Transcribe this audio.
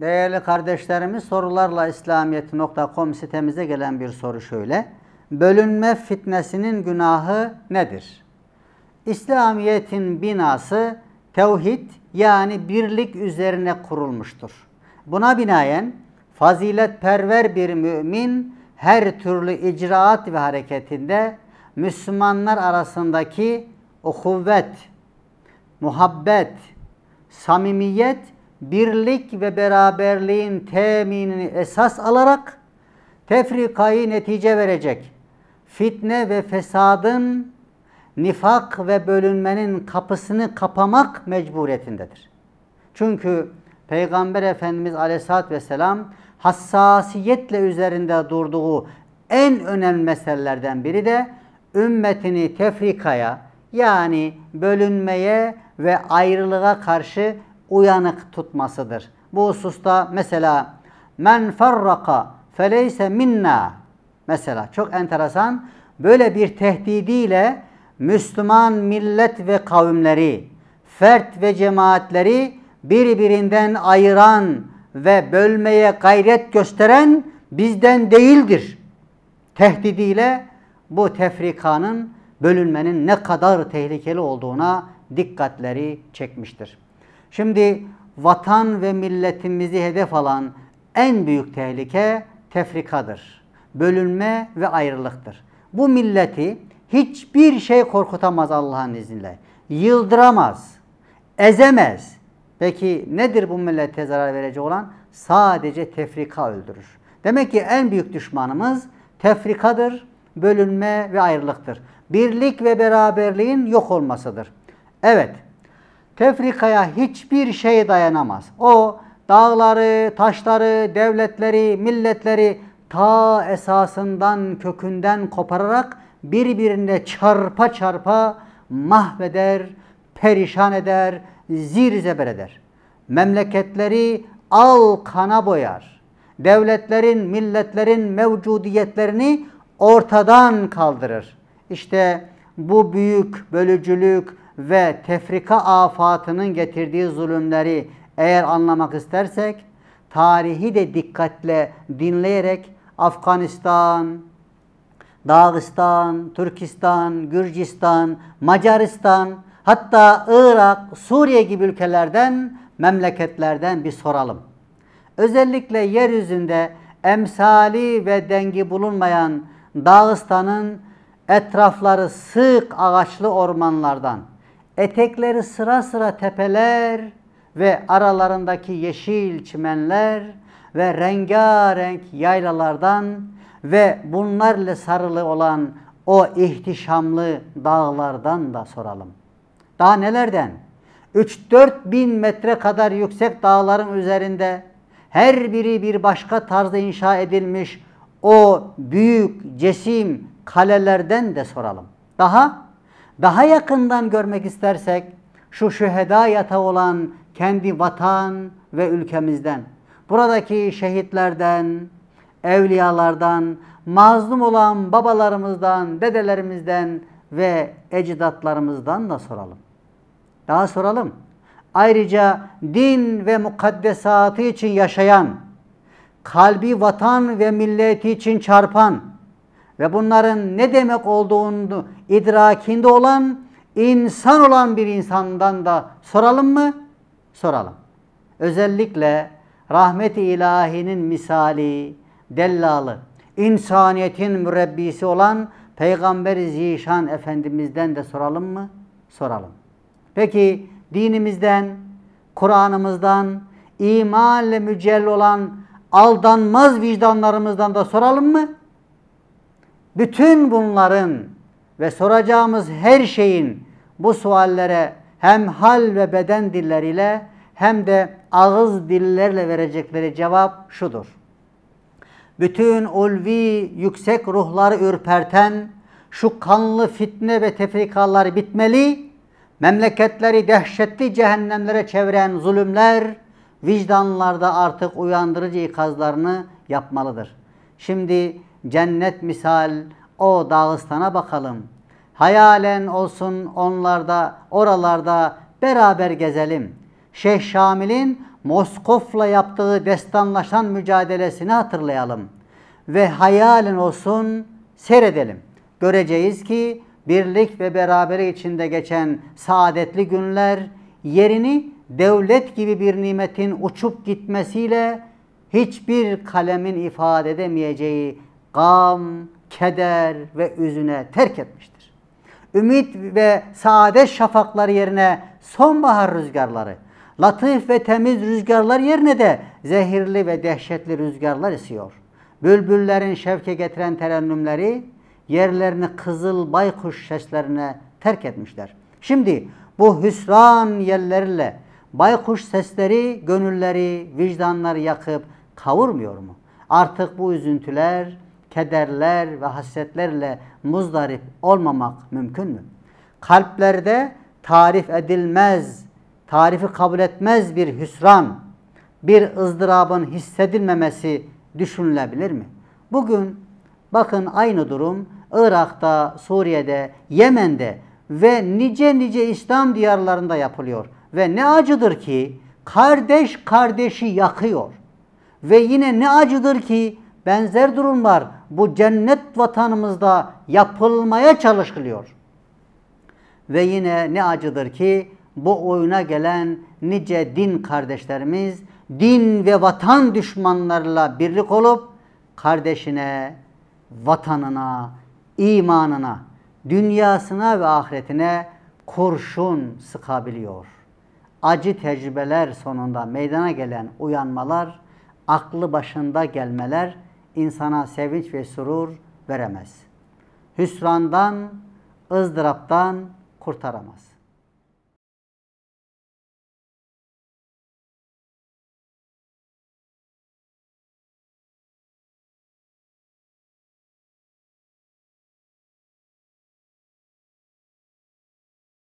Değerli kardeşlerimiz sorularla İslamiyet.com sitemize gelen bir soru şöyle. Bölünme fitnesinin günahı nedir? İslamiyet'in binası tevhid yani birlik üzerine kurulmuştur. Buna binaen faziletperver bir mümin her türlü icraat ve hareketinde Müslümanlar arasındaki o kuvvet, muhabbet, samimiyet birlik ve beraberliğin teminini esas alarak tefrikayı netice verecek. Fitne ve fesadın, nifak ve bölünmenin kapısını kapamak mecburiyetindedir. Çünkü Peygamber Efendimiz Aleyhisselatü Vesselam hassasiyetle üzerinde durduğu en önemli meselelerden biri de ümmetini tefrikaya yani bölünmeye ve ayrılığa karşı uyanık tutmasıdır. Bu hususta mesela men farraka feleyse minna mesela çok enteresan böyle bir tehdidiyle Müslüman millet ve kavimleri, fert ve cemaatleri birbirinden ayıran ve bölmeye gayret gösteren bizden değildir. Tehdidiyle bu tefrikanın, bölünmenin ne kadar tehlikeli olduğuna dikkatleri çekmiştir. Şimdi vatan ve milletimizi hedef alan en büyük tehlike tefrikadır. Bölünme ve ayrılıktır. Bu milleti hiçbir şey korkutamaz Allah'ın izniyle. Yıldıramaz, ezemez. Peki nedir bu millete zarar verecek olan? Sadece tefrika öldürür. Demek ki en büyük düşmanımız tefrikadır, bölünme ve ayrılıktır. Birlik ve beraberliğin yok olmasıdır. Evet, tefrikaya hiçbir şey dayanamaz. O dağları, taşları, devletleri, milletleri ta esasından, kökünden kopararak birbirine çarpa çarpa mahveder, perişan eder, zir zeber eder. Memleketleri al kana boyar. Devletlerin, milletlerin mevcudiyetlerini ortadan kaldırır. İşte bu büyük bölücülük, ve tefrika afatının getirdiği zulümleri eğer anlamak istersek, tarihi de dikkatle dinleyerek Afganistan, Dağistan, Türkistan, Gürcistan, Macaristan, hatta Irak, Suriye gibi ülkelerden, memleketlerden bir soralım. Özellikle yeryüzünde emsali ve dengi bulunmayan Dağistan'ın etrafları sık ağaçlı ormanlardan, Etekleri sıra sıra tepeler ve aralarındaki yeşil çimenler ve rengarenk yaylalardan ve bunlarla sarılı olan o ihtişamlı dağlardan da soralım. Daha nelerden? 3-4 bin metre kadar yüksek dağların üzerinde her biri bir başka tarzda inşa edilmiş o büyük cesim kalelerden de soralım. Daha daha yakından görmek istersek şu şüheda yatağı olan kendi vatan ve ülkemizden, buradaki şehitlerden, evliyalardan, mazlum olan babalarımızdan, dedelerimizden ve ecdatlarımızdan da soralım. Daha soralım. Ayrıca din ve mukaddesatı için yaşayan, kalbi vatan ve milleti için çarpan, ve bunların ne demek olduğunu idrakinde olan insan olan bir insandan da soralım mı? Soralım. Özellikle rahmet-i ilahinin misali, dellalı, insaniyetin mürebbisi olan Peygamber-i Zişan Efendimiz'den de soralım mı? Soralım. Peki dinimizden, Kur'an'ımızdan, imanle mücell olan aldanmaz vicdanlarımızdan da soralım mı? Bütün bunların ve soracağımız her şeyin bu suallere hem hal ve beden dilleriyle hem de ağız dillerle verecekleri cevap şudur. Bütün ulvi yüksek ruhları ürperten şu kanlı fitne ve tefrikalar bitmeli, memleketleri dehşetli cehennemlere çeviren zulümler vicdanlarda artık uyandırıcı ikazlarını yapmalıdır. Şimdi cennet misal o Dağıstan'a bakalım. Hayalen olsun onlarda, oralarda beraber gezelim. Şeyh Şamil'in Moskof'la yaptığı destanlaşan mücadelesini hatırlayalım. Ve hayalen olsun seyredelim. Göreceğiz ki birlik ve berabere içinde geçen saadetli günler yerini devlet gibi bir nimetin uçup gitmesiyle hiçbir kalemin ifade edemeyeceği gam, keder ve üzüne terk etmiştir. Ümit ve saadet şafakları yerine sonbahar rüzgarları, latif ve temiz rüzgarlar yerine de zehirli ve dehşetli rüzgarlar esiyor. Bülbüllerin şevke getiren terennümleri yerlerini kızıl baykuş seslerine terk etmişler. Şimdi bu hüsran yerlerle baykuş sesleri gönülleri, vicdanları yakıp kavurmuyor mu? Artık bu üzüntüler, kederler ve hasretlerle muzdarip olmamak mümkün mü? Kalplerde tarif edilmez, tarifi kabul etmez bir hüsran, bir ızdırabın hissedilmemesi düşünülebilir mi? Bugün bakın aynı durum Irak'ta, Suriye'de, Yemen'de ve nice nice İslam diyarlarında yapılıyor. Ve ne acıdır ki kardeş kardeşi yakıyor. Ve yine ne acıdır ki benzer durumlar bu cennet vatanımızda yapılmaya çalışılıyor. Ve yine ne acıdır ki bu oyuna gelen nice din kardeşlerimiz din ve vatan düşmanlarla birlik olup kardeşine, vatanına, imanına, dünyasına ve ahiretine kurşun sıkabiliyor. Acı tecrübeler sonunda meydana gelen uyanmalar, aklı başında gelmeler insana sevinç ve surur veremez. Hüsrandan, ızdıraptan kurtaramaz.